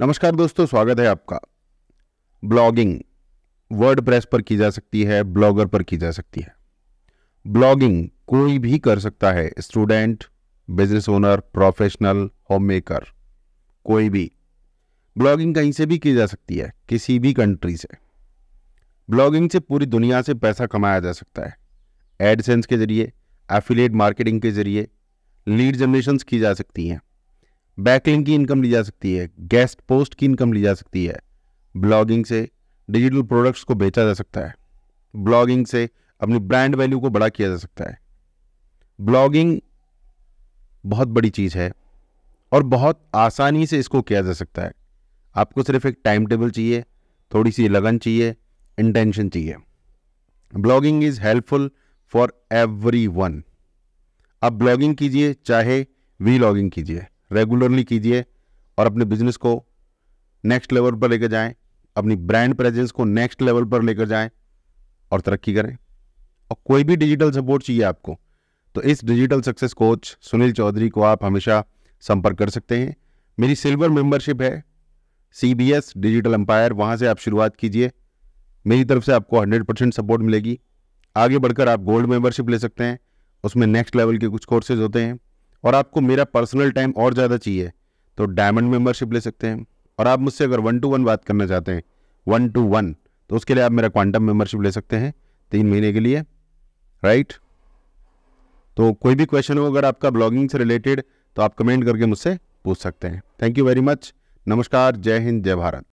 नमस्कार दोस्तों स्वागत है आपका ब्लॉगिंग वर्ड प्रेस पर की जा सकती है ब्लॉगर पर की जा सकती है ब्लॉगिंग कोई भी कर सकता है student business owner professional home maker कोई भी ब्लॉगिंग कहीं से भी की जा सकती है किसी भी कंट्री से ब्लॉगिंग से पूरी दुनिया से पैसा कमाया जा सकता है एडसेंस के जरिए एफिलेट मार्केटिंग के जरिए लीड जनरेशन की जा सकती हैं बैकलिंग की इनकम ली जा सकती है गेस्ट पोस्ट की इनकम ली जा सकती है ब्लॉगिंग से डिजिटल प्रोडक्ट्स को बेचा जा सकता है ब्लॉगिंग से अपनी ब्रांड वैल्यू को बड़ा किया जा सकता है ब्लॉगिंग बहुत बड़ी चीज़ है और बहुत आसानी से इसको किया जा सकता है आपको सिर्फ एक टाइम टेबल चाहिए थोड़ी सी लगन चाहिए इंटेंशन चाहिए blogging is helpful for everyone आप ब्लॉगिंग कीजिए चाहे वी कीजिए रेगुलरली कीजिए और अपने बिजनेस को नेक्स्ट लेवल पर लेकर जाएं अपनी ब्रांड प्रेजेंस को नेक्स्ट लेवल पर लेकर जाएं और तरक्की करें और कोई भी डिजिटल सपोर्ट चाहिए आपको तो इस digital success coach Sunil Chaudhary को आप हमेशा संपर्क कर सकते हैं मेरी सिल्वर मेंबरशिप है C B S digital empire वहाँ से आप शुरुआत कीजिए मेरी तरफ से आपको हंड्रेड परसेंट सपोर्ट मिलेगी आगे बढ़कर आप गोल्ड मेंबरशिप ले सकते हैं उसमें नेक्स्ट लेवल के कुछ कोर्सेज होते हैं और आपको मेरा पर्सनल टाइम और ज़्यादा चाहिए तो डायमंड मेंबरशिप ले सकते हैं और आप मुझसे अगर वन टू वन बात करना चाहते हैं वन टू वन तो उसके लिए आप मेरा क्वांटम मेंबरशिप ले सकते हैं तीन महीने के लिए राइट तो कोई भी क्वेश्चन हो अगर आपका ब्लॉगिंग से रिलेटेड तो आप कमेंट करके मुझसे पूछ सकते हैं थैंक यू वेरी मच नमस्कार जय हिंद जय भारत